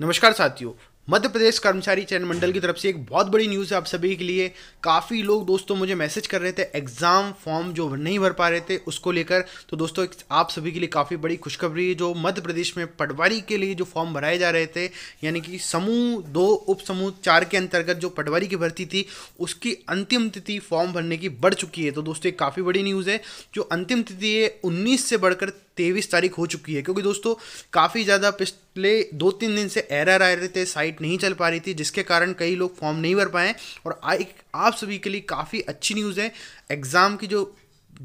नमस्कार साथियों मध्य प्रदेश कर्मचारी चयन मंडल की तरफ से एक बहुत बड़ी न्यूज़ है आप सभी के लिए काफ़ी लोग दोस्तों मुझे मैसेज कर रहे थे एग्ज़ाम फॉर्म जो नहीं भर पा रहे थे उसको लेकर तो दोस्तों आप सभी के लिए काफ़ी बड़ी खुशखबरी है जो मध्य प्रदेश में पटवारी के लिए जो फॉर्म भराए जा रहे थे यानी कि समूह दो उप समूह चार के अंतर्गत जो पटवारी की भर्ती थी उसकी अंतिम तिथि फॉर्म भरने की बढ़ चुकी है तो दोस्तों एक काफ़ी बड़ी न्यूज़ है जो अंतिम तिथि है उन्नीस से बढ़कर तेईस तारीख हो चुकी है क्योंकि दोस्तों काफ़ी ज़्यादा पिछले दो तीन दिन से एरर आ रहे थे साइट नहीं चल पा रही थी जिसके कारण कई लोग फॉर्म नहीं भर पाए और आप सभी के लिए काफ़ी अच्छी न्यूज़ है एग्ज़ाम की जो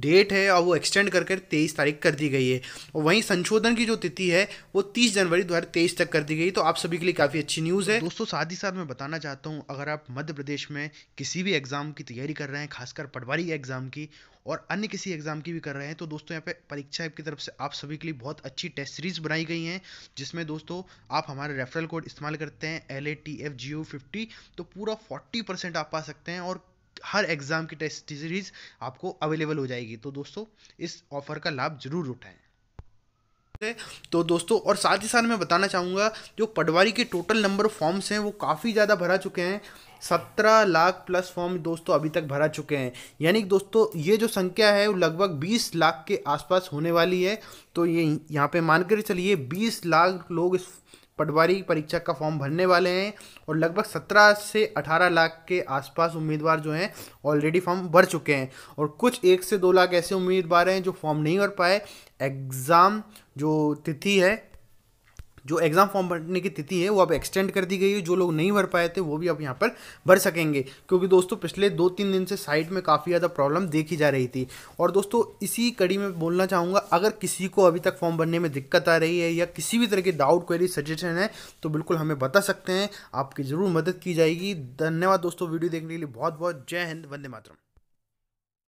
डेट है और वो एक्सटेंड करके तेईस तारीख कर दी गई है और वहीं संशोधन की जो तिथि है वो तीस जनवरी दो तक कर दी गई तो आप सभी के लिए काफ़ी अच्छी न्यूज़ है दोस्तों साथ ही साथ मैं बताना चाहता हूँ अगर आप मध्य प्रदेश में किसी भी एग्ज़ाम की तैयारी कर रहे हैं खासकर पटवारी एग्ज़ाम की और अन्य किसी एग्ज़ाम की भी कर रहे हैं तो दोस्तों यहाँ पे परीक्षा ऐप की तरफ से आप सभी के लिए बहुत अच्छी टेस्ट सीरीज़ बनाई गई हैं जिसमें दोस्तों आप हमारे रेफरल कोड इस्तेमाल करते हैं L A T F G O fifty तो पूरा फोर्टी परसेंट आप पा सकते हैं और हर एग्ज़ाम की टेस्ट सीरीज़ आपको अवेलेबल हो जाएगी तो दोस्तों इस ऑफ़र का लाभ ज़रूर उठाएं तो दोस्तों और साथ ही साथ मैं बताना चाहूंगा जो पटवारी के टोटल नंबर फॉर्म्स हैं वो काफ़ी ज़्यादा भरा चुके हैं सत्रह लाख प्लस फॉर्म दोस्तों अभी तक भरा चुके हैं यानी दोस्तों ये जो संख्या है वो लगभग बीस लाख के आसपास होने वाली है तो ये यहाँ पे मानकर चलिए बीस लाख लोग इस पटवारी परीक्षा का फॉर्म भरने वाले हैं और लगभग 17 से 18 लाख के आसपास उम्मीदवार जो हैं ऑलरेडी फॉर्म भर चुके हैं और कुछ एक से दो लाख ऐसे उम्मीदवार हैं जो फॉर्म नहीं भर पाए एग्ज़ाम जो तिथि है जो एग्ज़ाम फॉर्म भरने की तिथि है वो अब एक्सटेंड कर दी गई है जो लोग नहीं भर पाए थे वो भी अब यहाँ पर भर सकेंगे क्योंकि दोस्तों पिछले दो तीन दिन से साइट में काफ़ी ज़्यादा प्रॉब्लम देखी जा रही थी और दोस्तों इसी कड़ी में बोलना चाहूँगा अगर किसी को अभी तक फॉर्म भरने में दिक्कत आ रही है या किसी भी तरह की डाउट क्वेरी सजेशन है तो बिल्कुल हमें बता सकते हैं आपकी ज़रूर मदद की जाएगी धन्यवाद दोस्तों वीडियो देखने के लिए बहुत बहुत जय हिंद वंदे मातरम